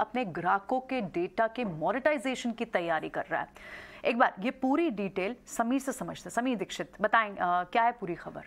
अपने ग्राहकों के डेटा के मोनेटाइजेशन की तैयारी कर रहा है एक बार ये पूरी डिटेल समीर से समझते समीर दीक्षित बताएं आ, क्या है पूरी खबर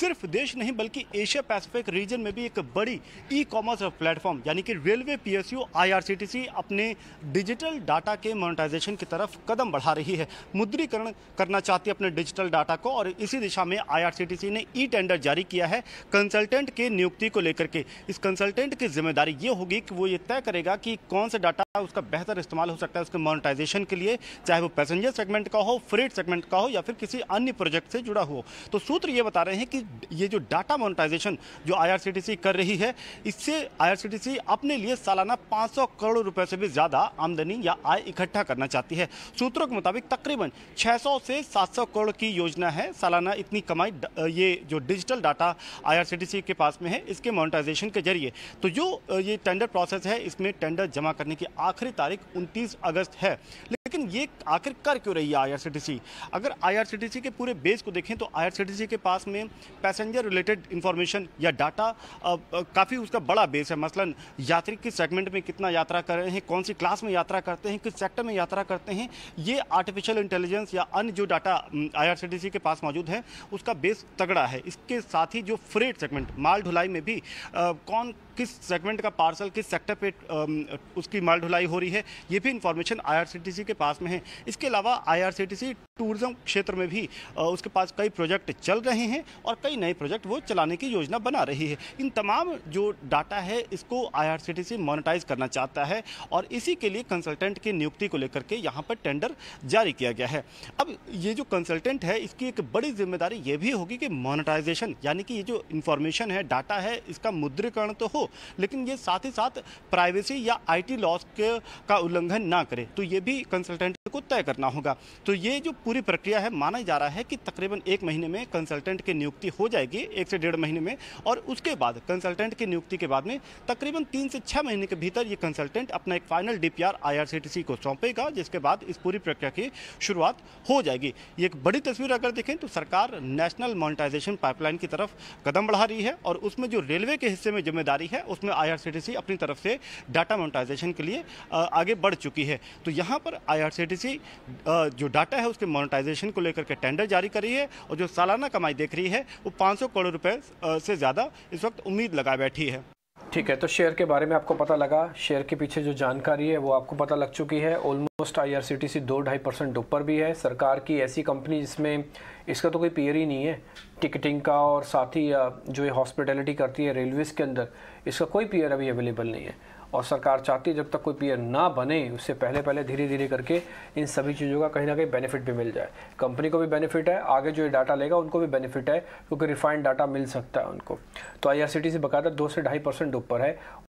सिर्फ देश नहीं बल्कि एशिया पैसिफिक रीजन में भी एक बड़ी ई कॉमर्स प्लेटफॉर्म यानी कि रेलवे पीएसयू आईआरसीटीसी अपने डिजिटल डाटा के मोनेटाइजेशन की तरफ कदम बढ़ा रही है मुद्रीकरण करना चाहती है अपने डिजिटल डाटा को और इसी दिशा में आईआरसीटीसी ने ई टेंडर जारी किया है कंसल्टेंट के नियुक्ति को लेकर के इस कंसल्टेंट की जिम्मेदारी ये होगी कि वो ये तय करेगा कि कौन सा डाटा उसका बेहतर इस्तेमाल हो सकता है उसके मोनेटाइजेशन के लिए चाहे वो पैसेंजर सेगमेंट का हो फ्रेट सेगमेंट का हो या फिर किसी अन्य प्रोजेक्ट से जुड़ा हो तो सूत्र ये बता रहे हैं कि ये जो डाटा मोनिटाइजेशन जो आई कर रही है इससे आई अपने लिए सालाना 500 करोड़ रुपए से भी ज़्यादा आमदनी या आय इकट्ठा करना चाहती है सूत्रों के मुताबिक तकरीबन 600 से 700 करोड़ की योजना है सालाना इतनी कमाई ये जो डिजिटल डाटा आईआरसीटीसी के पास में है इसके मोनिटाइजेशन के जरिए तो जो ये टेंडर प्रोसेस है इसमें टेंडर जमा करने की आखिरी तारीख उनतीस अगस्त है लेकिन ये आखिर कर क्यों रही है आईआरसीटीसी अगर आईआरसीटीसी के पूरे बेस को देखें तो आईआरसीटीसी के पास में पैसेंजर रिलेटेड इन्फॉर्मेशन या डाटा काफ़ी उसका बड़ा बेस है मसलन यात्री किस सेगमेंट में कितना यात्रा कर रहे हैं कौन सी क्लास में यात्रा करते हैं किस सेक्टर में यात्रा करते हैं ये आर्टिफिशियल इंटेलिजेंस या अन्य जो डाटा आई के पास मौजूद है उसका बेस तगड़ा है इसके साथ ही जो फ्रेट सेगमेंट माल ढुलाई में भी आ, कौन किस सेगमेंट का पार्सल किस सेक्टर पे उसकी माल ढुलाई हो रही है ये भी इंफॉर्मेशन आईआरसीटीसी के पास में है इसके अलावा आईआरसीटीसी टूरिज्म क्षेत्र में भी उसके पास कई प्रोजेक्ट चल रहे हैं और कई नए प्रोजेक्ट वो चलाने की योजना बना रही है इन तमाम जो डाटा है इसको आईआरसीटीसी मोनेटाइज करना चाहता है और इसी के लिए कंसल्टेंट की नियुक्ति को लेकर के यहाँ पर टेंडर जारी किया गया है अब ये जो कंसल्टेंट है इसकी एक बड़ी जिम्मेदारी ये भी होगी कि मोनिटाइजेशन यानी कि ये जो इन्फॉर्मेशन है डाटा है इसका मुद्रीकरण तो हो लेकिन ये साथ ही साथ प्राइवेसी या टी लॉस का उल्लंघन ना करे तो ये भी कंसल्टेंट को तय करना होगा तो ये जो पूरी प्रक्रिया है माना जा रहा है कि तकरीबन एक महीने में कंसल्टेंट की नियुक्ति हो जाएगी एक से डेढ़ महीने में और उसके बाद कंसल्टेंट की नियुक्ति के बाद में तकरीबन तीन से छः महीने के भीतर ये कंसल्टेंट अपना एक फाइनल डी पी को सौंपेगा जिसके बाद इस पूरी प्रक्रिया की शुरुआत हो जाएगी ये एक बड़ी तस्वीर अगर देखें तो सरकार नेशनल मोनिटाइजेशन पाइपलाइन की तरफ कदम बढ़ा रही है और उसमें जो रेलवे के हिस्से में जिम्मेदारी है उसमें आई अपनी तरफ से डाटा मोनिटाइजेशन के लिए आगे बढ़ चुकी है तो यहाँ पर आई जो डाटा है उसके मोनेटाइजेशन को लेकर के टेंडर जारी रही है और जो सालाना कमाई देख रही है वो 500 करोड़ रुपए से ज़्यादा इस वक्त उम्मीद लगा बैठी है ठीक है तो शेयर के बारे में आपको पता लगा शेयर के पीछे जो जानकारी है वो आपको पता लग चुकी है almost I R C T C दो ढाई परसेंट ऊपर भी है सरकार की ऐसी कंपनी जिसमें इसका तो कोई पेयर ही नहीं है टिकटिंग का और साथ ही जो ये हॉस्पिटैलिटी करती है रेलवेज़ के अंदर इसका कोई पेयर अभी अवेलेबल नहीं है और सरकार चाहती है जब तक कोई पीयर ना बने उससे पहले पहले धीरे धीरे करके इन सभी चीज़ों का कहीं ना कहीं बेनिफिट भी मिल जाए कंपनी को भी बेनिफिट है आगे जो ये डाटा लेगा उनको भी बेनिफिट है क्योंकि रिफाइंड डाटा मिल सकता है उनको तो आई से बकायदा दो से ढाई परसेंट ऊपर है